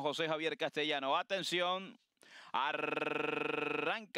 José Javier Castellano. Atención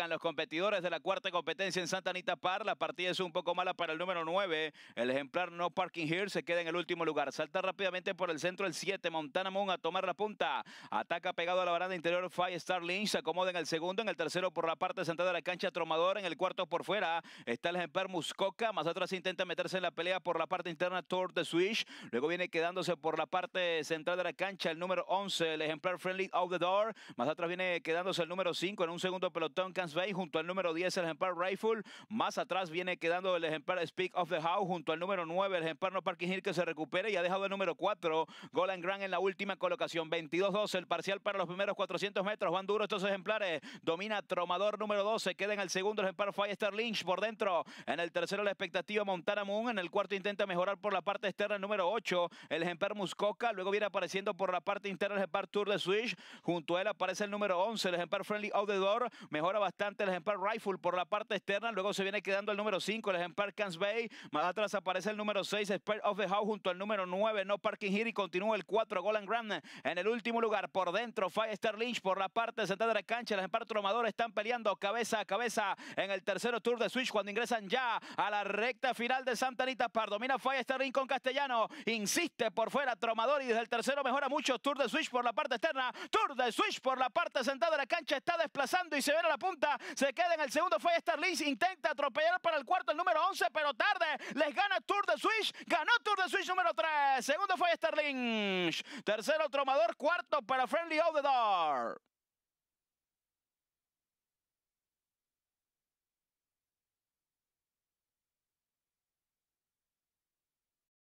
los competidores de la cuarta competencia en Santa Anita Par. La partida es un poco mala para el número 9. El ejemplar No Parking Here se queda en el último lugar. Salta rápidamente por el centro el 7, Montana Moon a tomar la punta. Ataca pegado a la baranda interior Fire Star Lynch. Se acomoda en el segundo, en el tercero por la parte central de la cancha Tromador, en el cuarto por fuera está el ejemplar Muscoca. Más atrás intenta meterse en la pelea por la parte interna Tour de Switch Luego viene quedándose por la parte central de la cancha el número 11, el ejemplar Friendly Out the Door. Más atrás viene quedándose el número 5 en un segundo pelotón junto al número 10 el ejemplar Rifle. Más atrás viene quedando el ejemplar Speak of the House junto al número 9 el ejemplar No Parking Hill que se recupera y ha dejado el número 4 Golan Grand en la última colocación. 22-12 el parcial para los primeros 400 metros. Van duro estos ejemplares. Domina Tromador número 12. Queda en el segundo el ejemplar Firestar Lynch por dentro. En el tercero la expectativa Montana Moon. En el cuarto intenta mejorar por la parte externa el número 8 el ejemplar Muscoca, Luego viene apareciendo por la parte interna el ejemplar Tour de Switch. Junto a él aparece el número 11 el ejemplar Friendly Out the Door. Mejora bastante bastante el ejemplar Rifle por la parte externa. Luego se viene quedando el número 5, el ejemplar Cans Bay. Más atrás aparece el número 6, Spare of the House, junto al número 9, No Parking Here. Y continúa el 4, Golan Grand. En el último lugar, por dentro, Firestar Lynch. Por la parte central de la cancha, el ejemplar Tromador están peleando cabeza a cabeza en el tercero tour de Switch. Cuando ingresan ya a la recta final de Santa Anita Par. Domina Firestar Lynch con Castellano. Insiste por fuera Tromador y desde el tercero mejora mucho. Tour de Switch por la parte externa. Tour de Switch por la parte central de la cancha. Está desplazando y se ve a la punta se queda en el segundo fue Starlins, intenta atropellar para el cuarto el número 11, pero tarde, les gana Tour de Switch, ganó Tour de Switch número 3, segundo fue Starling tercero Tromador, cuarto para Friendly of the